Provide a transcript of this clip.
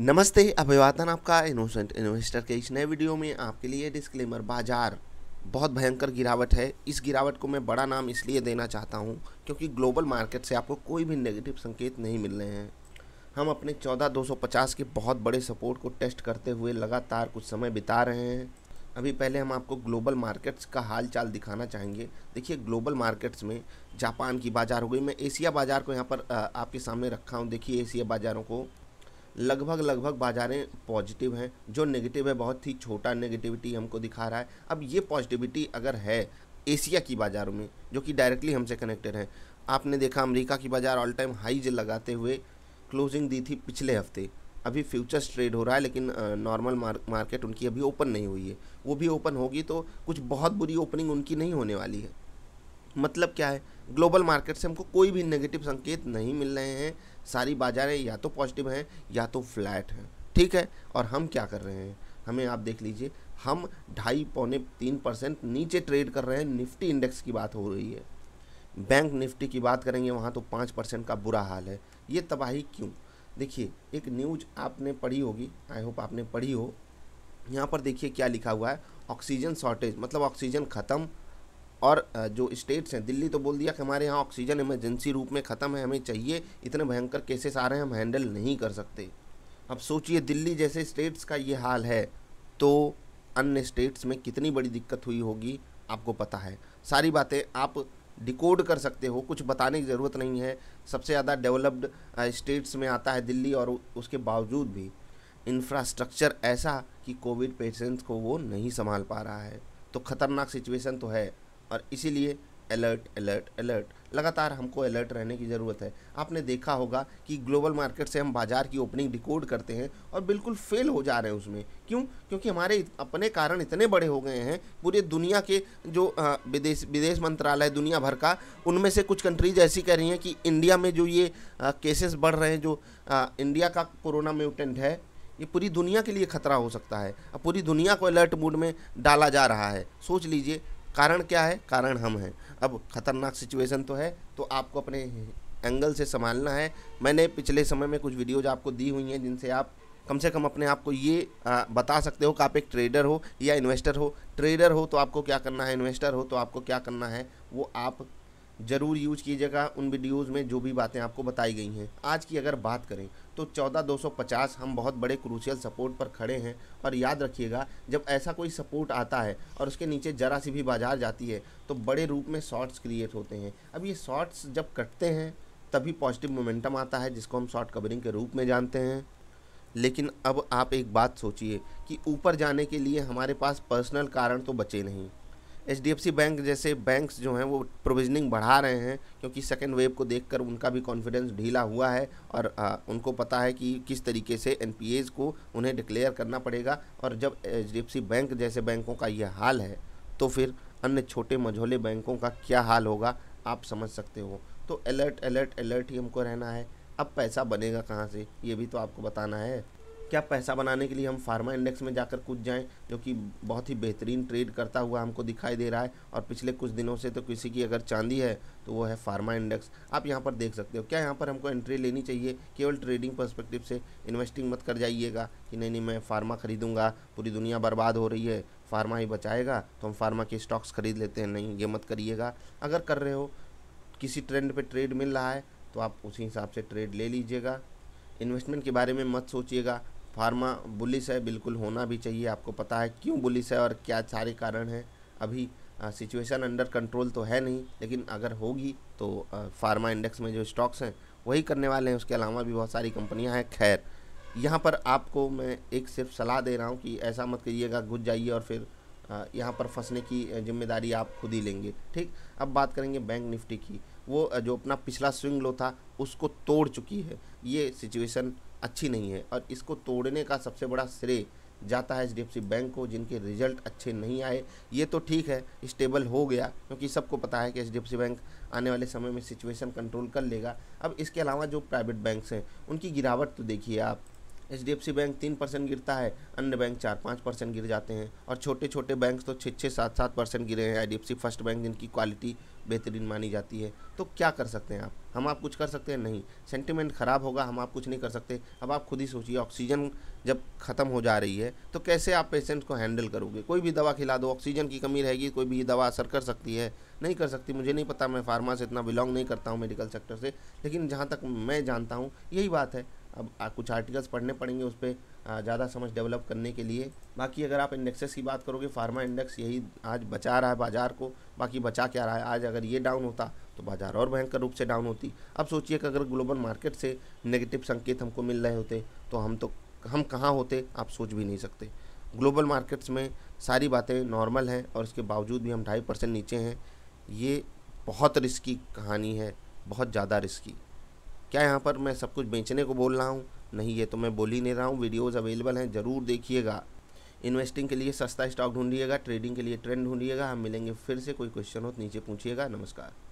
नमस्ते अभिवादन आपका इनोसेंट इन्वेस्टर के इस नए वीडियो में आपके लिए डिस्क्लेमर बाजार बहुत भयंकर गिरावट है इस गिरावट को मैं बड़ा नाम इसलिए देना चाहता हूं क्योंकि ग्लोबल मार्केट से आपको कोई भी नेगेटिव संकेत नहीं मिल रहे हैं हम अपने 14250 के बहुत बड़े सपोर्ट को टेस्ट करते हुए लगातार कुछ समय बिता रहे हैं अभी पहले हम आपको ग्लोबल मार्केट्स का हाल चाल दिखाना चाहेंगे देखिए ग्लोबल मार्केट्स में जापान की बाज़ार हो गई मैं एशिया बाज़ार को यहाँ पर आपके सामने रखा हूँ देखिए एशिया बाज़ारों को लगभग लगभग बाज़ारें पॉजिटिव हैं जो नेगेटिव है बहुत ही छोटा नेगेटिविटी हमको दिखा रहा है अब ये पॉजिटिविटी अगर है एशिया की बाज़ारों में जो कि डायरेक्टली हमसे कनेक्टेड है आपने देखा अमेरिका की बाज़ार ऑल टाइम हाईज लगाते हुए क्लोजिंग दी थी पिछले हफ्ते अभी फ्यूचर्स ट्रेड हो रहा है लेकिन नॉर्मल मार्केट उनकी अभी ओपन नहीं हुई है वो भी ओपन होगी तो कुछ बहुत बुरी ओपनिंग उनकी नहीं होने वाली है मतलब क्या है ग्लोबल मार्केट से हमको कोई भी नेगेटिव संकेत नहीं मिल रहे हैं सारी बाज़ारें या तो पॉजिटिव हैं या तो फ्लैट हैं ठीक है और हम क्या कर रहे हैं हमें आप देख लीजिए हम ढाई पौने तीन परसेंट नीचे ट्रेड कर रहे हैं निफ्टी इंडेक्स की बात हो रही है बैंक निफ्टी की बात करेंगे वहाँ तो पाँच परसेंट का बुरा हाल है ये तबाही क्यों देखिए एक न्यूज आपने पढ़ी होगी आई होप आपने पढ़ी हो यहाँ पर देखिए क्या लिखा हुआ है ऑक्सीजन शॉर्टेज मतलब ऑक्सीजन ख़त्म और जो स्टेट्स हैं दिल्ली तो बोल दिया कि हमारे यहाँ ऑक्सीजन इमरजेंसी रूप में ख़त्म है हमें चाहिए इतने भयंकर केसेस आ रहे हैं हम हैंडल नहीं कर सकते अब सोचिए दिल्ली जैसे स्टेट्स का ये हाल है तो अन्य स्टेट्स में कितनी बड़ी दिक्कत हुई होगी आपको पता है सारी बातें आप डिकोड कर सकते हो कुछ बताने की ज़रूरत नहीं है सबसे ज़्यादा डेवलप्ड स्टेट्स में आता है दिल्ली और उसके बावजूद भी इंफ्रास्ट्रक्चर ऐसा कि कोविड पेशेंट्स को वो नहीं संभाल पा रहा है तो ख़तरनाक सिचुएशन तो है और इसीलिए अलर्ट अलर्ट अलर्ट लगातार हमको अलर्ट रहने की ज़रूरत है आपने देखा होगा कि ग्लोबल मार्केट से हम बाज़ार की ओपनिंग रिकॉर्ड करते हैं और बिल्कुल फेल हो जा रहे हैं उसमें क्यों क्योंकि हमारे अपने कारण इतने बड़े हो गए हैं पूरे दुनिया के जो विदेश विदेश मंत्रालय दुनिया भर का उनमें से कुछ कंट्रीज ऐसी कह रही हैं कि इंडिया में जो ये केसेस बढ़ रहे हैं जो आ, इंडिया का कोरोना म्यूटेंट है ये पूरी दुनिया के लिए खतरा हो सकता है अब पूरी दुनिया को अलर्ट मूड में डाला जा रहा है सोच लीजिए कारण क्या है कारण हम हैं अब ख़तरनाक सिचुएशन तो है तो आपको अपने एंगल से संभालना है मैंने पिछले समय में कुछ वीडियोज आपको दी हुई हैं जिनसे आप कम से कम अपने आप को ये आ, बता सकते हो कि आप एक ट्रेडर हो या इन्वेस्टर हो ट्रेडर हो तो आपको क्या करना है इन्वेस्टर हो तो आपको क्या करना है वो आप ज़रूर यूज कीजिएगा उन वीडियोज़ में जो भी बातें आपको बताई गई हैं आज की अगर बात करें तो 14250 हम बहुत बड़े क्रूशियल सपोर्ट पर खड़े हैं और याद रखिएगा जब ऐसा कोई सपोर्ट आता है और उसके नीचे ज़रा सी भी बाजार जाती है तो बड़े रूप में शॉर्ट्स क्रिएट होते हैं अब ये शॉर्ट्स जब कटते हैं तभी पॉजिटिव मोमेंटम आता है जिसको हम शॉर्ट कवरिंग के रूप में जानते हैं लेकिन अब आप एक बात सोचिए कि ऊपर जाने के लिए हमारे पास पर्सनल कारण तो बचे नहीं एच बैंक जैसे बैंक्स जो हैं वो प्रोविजनिंग बढ़ा रहे हैं क्योंकि सेकेंड वेव को देखकर उनका भी कॉन्फिडेंस ढीला हुआ है और आ, उनको पता है कि किस तरीके से एन को उन्हें डिक्लेयर करना पड़ेगा और जब एच बैंक जैसे बैंकों का यह हाल है तो फिर अन्य छोटे मझोले बैंकों का क्या हाल होगा आप समझ सकते हो तो अलर्ट अलर्ट अलर्ट ही हमको रहना है अब पैसा बनेगा कहाँ से ये भी तो आपको बताना है क्या पैसा बनाने के लिए हम फार्मा इंडेक्स में जाकर कूद जाएं जो कि बहुत ही बेहतरीन ट्रेड करता हुआ हमको दिखाई दे रहा है और पिछले कुछ दिनों से तो किसी की अगर चांदी है तो वो है फार्मा इंडेक्स आप यहाँ पर देख सकते हो क्या यहाँ पर हमको एंट्री लेनी चाहिए केवल ट्रेडिंग पर्सपेक्टिव से इन्वेस्टिंग मत कर जाइएगा कि नहीं नहीं मैं फार्मा खरीदूँगा पूरी दुनिया बर्बाद हो रही है फार्मा ही बचाएगा तो हम फार्मा के स्टॉक्स खरीद लेते हैं नहीं ये मत करिएगा अगर कर रहे हो किसी ट्रेंड पर ट्रेड मिल रहा है तो आप उसी हिसाब से ट्रेड ले लीजिएगा इन्वेस्टमेंट के बारे में मत सोचिएगा फार्मा बुलिस है बिल्कुल होना भी चाहिए आपको पता है क्यों बुलिस है और क्या सारे कारण हैं अभी सिचुएशन अंडर कंट्रोल तो है नहीं लेकिन अगर होगी तो फार्मा इंडेक्स में जो स्टॉक्स हैं वही करने वाले हैं उसके अलावा भी बहुत सारी कंपनियां हैं खैर यहाँ पर आपको मैं एक सिर्फ सलाह दे रहा हूँ कि ऐसा मत करिएगा घुस जाइए और फिर यहाँ पर फंसने की जिम्मेदारी आप खुद ही लेंगे ठीक अब बात करेंगे बैंक निफ्टी की वो जो अपना पिछला स्विंग लो था उसको तोड़ चुकी है ये सिचुएशन अच्छी नहीं है और इसको तोड़ने का सबसे बड़ा श्रेय जाता है एच बैंक को जिनके रिजल्ट अच्छे नहीं आए ये तो ठीक है स्टेबल हो गया क्योंकि सबको पता है कि एच बैंक आने वाले समय में सिचुएशन कंट्रोल कर लेगा अब इसके अलावा जो प्राइवेट बैंक्स हैं उनकी गिरावट तो देखिए आप एच बैंक तीन परसेंट गिरता है अन्य बैंक चार पाँच परसेंट गिर जाते हैं और छोटे छोटे बैंक तो छः छः सात सात परसेंट गिरे हैं आई फर्स्ट बैंक जिनकी क्वालिटी बेहतरीन मानी जाती है तो क्या कर सकते हैं आप हम आप कुछ कर सकते हैं नहीं सेंटिमेंट ख़राब होगा हम आप कुछ नहीं कर सकते अब आप खुद ही सोचिए ऑक्सीजन जब ख़त्म हो जा रही है तो कैसे आप पेशेंट को हैंडल करोगे कोई भी दवा खिला दो ऑक्सीजन की कमी रहेगी कोई भी दवा असर कर सकती है नहीं कर सकती मुझे नहीं पता मैं फार्मा से इतना बिलोंग नहीं करता हूँ मेडिकल सेक्टर से लेकिन जहाँ तक मैं जानता हूँ यही बात है अब कुछ आर्टिकल्स पढ़ने पड़ेंगे उस पर ज़्यादा समझ डेवलप करने के लिए बाकी अगर आप इंडेक्सेस की बात करोगे फार्मा इंडेक्स यही आज बचा रहा है बाज़ार को बाकी बचा क्या रहा है आज अगर ये डाउन होता तो बाज़ार और भयंकर रूप से डाउन होती अब सोचिए कि अगर ग्लोबल मार्केट से नेगेटिव संकेत हमको मिल रहे होते तो हम तो हम कहाँ होते आप सोच भी नहीं सकते ग्लोबल मार्केट्स में सारी बातें नॉर्मल हैं और इसके बावजूद भी हम ढाई परसेंट नीचे हैं ये बहुत रिस्की कहानी है बहुत ज़्यादा रिस्की क्या यहाँ पर मैं सब कुछ बेचने को बोल रहा हूँ नहीं ये तो मैं बोल ही नहीं रहा हूँ वीडियोज़ अवेलेबल हैं ज़रूर देखिएगा इन्वेस्टिंग के लिए सस्ता स्टॉक ढूंढिएगा ट्रेडिंग के लिए ट्रेंड ढूंढिएगा हम मिलेंगे फिर से कोई क्वेश्चन हो तो नीचे पूछिएगा नमस्कार